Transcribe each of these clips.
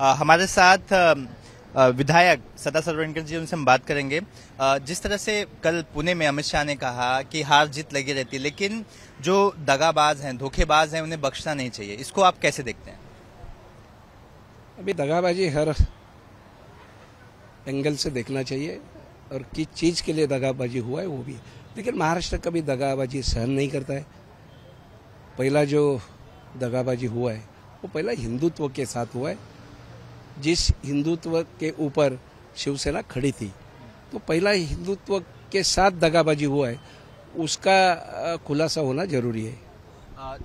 आ, हमारे साथ आ, विधायक सदा सरवणकर जी उनसे हम बात करेंगे जिस तरह से कल पुणे में अमित शाह ने कहा कि हार जीत लगी रहती है लेकिन जो दगाबाज हैं धोखेबाज हैं उन्हें बख्शना नहीं चाहिए इसको आप कैसे देखते हैं अभी दगाबाजी हर एंगल से देखना चाहिए और किस चीज़ के लिए दगाबाजी हुआ है वो भी लेकिन महाराष्ट्र कभी दगाबाजी सहन नहीं करता है पहला जो दगाबाजी हुआ है वो पहला हिंदुत्व के साथ हुआ है जिस हिंदुत्व के ऊपर शिवसेना खड़ी थी तो पहला हिंदुत्व के साथ दगाबाजी हुआ है उसका खुलासा होना जरूरी है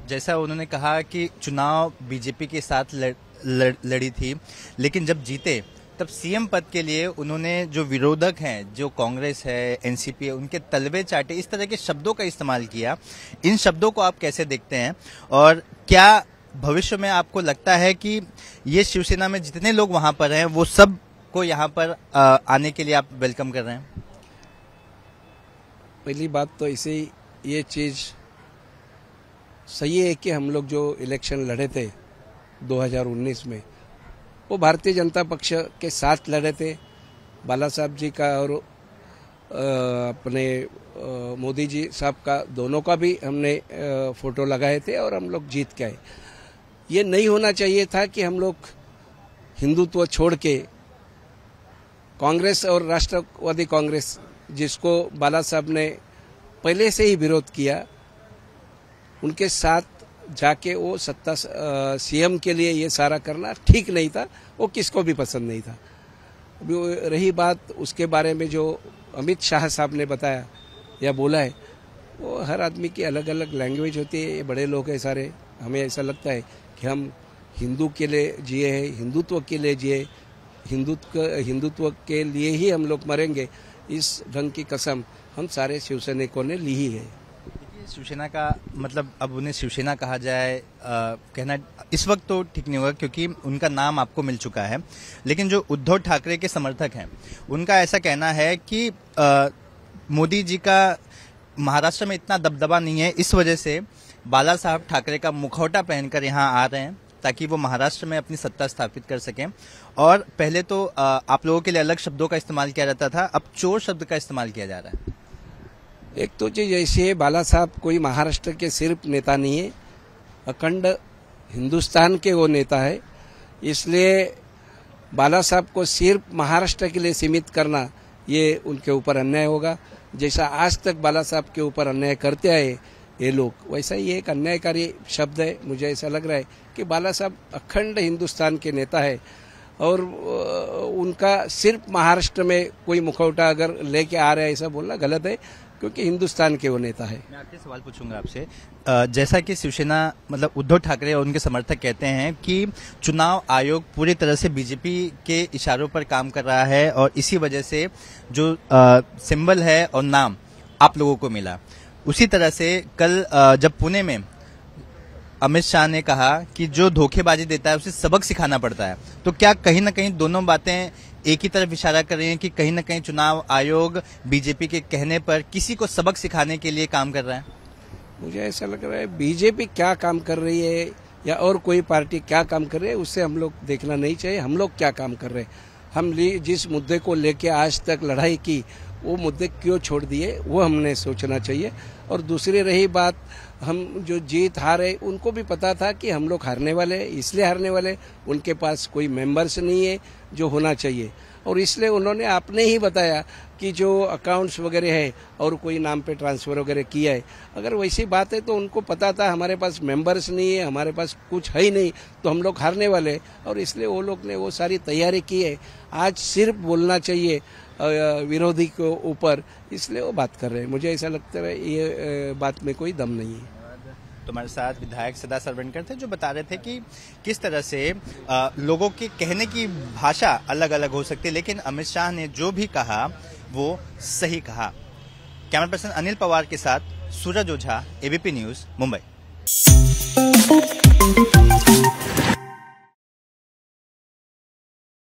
जैसा उन्होंने कहा कि चुनाव बीजेपी के साथ लड़, लड़ी थी लेकिन जब जीते तब सीएम पद के लिए उन्होंने जो विरोधक हैं जो कांग्रेस है एनसीपी है उनके तलवे चाटे इस तरह के शब्दों का इस्तेमाल किया इन शब्दों को आप कैसे देखते हैं और क्या भविष्य में आपको लगता है कि ये शिवसेना में जितने लोग वहाँ पर हैं वो सब को यहाँ पर आने के लिए आप वेलकम कर रहे हैं पहली बात तो इसे ये चीज़ सही है कि हम लोग जो इलेक्शन लड़े थे 2019 में वो भारतीय जनता पक्ष के साथ लड़े थे बाला साहब जी का और अपने मोदी जी साहब का दोनों का भी हमने फोटो लगाए थे और हम लोग जीत आए ये नहीं होना चाहिए था कि हम लोग हिंदुत्व छोड़ के कांग्रेस और राष्ट्रवादी कांग्रेस जिसको बाला साहब ने पहले से ही विरोध किया उनके साथ जाके वो सत्ता सीएम के लिए ये सारा करना ठीक नहीं था वो किसको भी पसंद नहीं था अभी रही बात उसके बारे में जो अमित शाह साहब ने बताया या बोला है वो हर आदमी की अलग अलग लैंग्वेज होती है ये बड़े लोग हैं सारे हमें ऐसा लगता है कि हम हिंदू के लिए जिए हैं हिंदुत्व के लिए जिए हिंदुत्व हिंदुत्व के लिए ही हम लोग मरेंगे इस ढंग की कसम हम सारे शिवसैनिकों ने ली ही है शिवसेना का मतलब अब उन्हें शिवसेना कहा जाए आ, कहना इस वक्त तो ठीक नहीं होगा क्योंकि उनका नाम आपको मिल चुका है लेकिन जो उद्धव ठाकरे के समर्थक हैं उनका ऐसा कहना है कि मोदी जी का महाराष्ट्र में इतना दबदबा नहीं है इस वजह से बाला साहब ठाकरे का मुखौटा पहनकर यहाँ आ रहे हैं ताकि वो महाराष्ट्र में अपनी सत्ता स्थापित कर सकें और पहले तो आप लोगों के लिए अलग शब्दों का इस्तेमाल किया जाता था अब चोर शब्द का इस्तेमाल किया जा रहा है एक तो जी जैसे बाला साहब कोई महाराष्ट्र के सिर्फ नेता नहीं है अखंड हिंदुस्तान के वो नेता है इसलिए बाला साहब को सिर्फ महाराष्ट्र के लिए सीमित करना ये उनके ऊपर अन्याय होगा जैसा आज तक बाला साहब के ऊपर अन्याय करते आए ये लोग वैसा ही एक अन्यायकारी शब्द है मुझे ऐसा लग रहा है कि बाला साहब अखंड हिंदुस्तान के नेता है और उनका सिर्फ महाराष्ट्र में कोई मुखौटा अगर लेके आ रहा है ऐसा बोलना गलत है क्योंकि हिंदुस्तान के वो नेता है मैं आपसे सवाल पूछूंगा आपसे जैसा कि शिवसेना मतलब उद्धव ठाकरे और उनके समर्थक कहते हैं कि चुनाव आयोग पूरी तरह से बीजेपी के इशारों पर काम कर रहा है और इसी वजह से जो आ, सिंबल है और नाम आप लोगों को मिला उसी तरह से कल आ, जब पुणे में अमित शाह ने कहा कि जो धोखेबाजी देता है उसे सबक सिखाना पड़ता है तो क्या कहीं ना कहीं दोनों बातें एक ही तरफ इशारा कर रही हैं कि कहीं ना कहीं चुनाव आयोग बीजेपी के कहने पर किसी को सबक सिखाने के लिए काम कर रहा है मुझे ऐसा लग रहा है बीजेपी क्या काम कर रही है या और कोई पार्टी क्या काम कर रही है उससे हम लोग देखना नहीं चाहिए हम लोग क्या काम कर रहे हैं हम जिस मुद्दे को लेके आज तक लड़ाई की वो मुद्दे क्यों छोड़ दिए वो हमने सोचना चाहिए और दूसरी रही बात हम जो जीत हारे उनको भी पता था कि हम लोग हारने वाले इसलिए हारने वाले उनके पास कोई मेंबर्स नहीं है जो होना चाहिए और इसलिए उन्होंने आपने ही बताया कि जो अकाउंट्स वगैरह है और कोई नाम पे ट्रांसफ़र वगैरह किया है अगर वैसी बात है तो उनको पता था हमारे पास मेंबर्स नहीं है हमारे पास कुछ है ही नहीं तो हम लोग हारने वाले और इसलिए वो लोग ने वो सारी तैयारी की है आज सिर्फ बोलना चाहिए विरोधी के ऊपर इसलिए वो बात कर रहे हैं मुझे ऐसा लगता है ये बात में कोई दम नहीं है तुम्हारे साथ विधायक सदा सरवेंकर थे जो बता रहे थे कि किस तरह से लोगों के कहने की भाषा अलग अलग हो सकती है लेकिन अमित शाह ने जो भी कहा वो सही कहा कैमरा पर्सन अनिल पवार के साथ सूरज ओझा एबीपी न्यूज मुंबई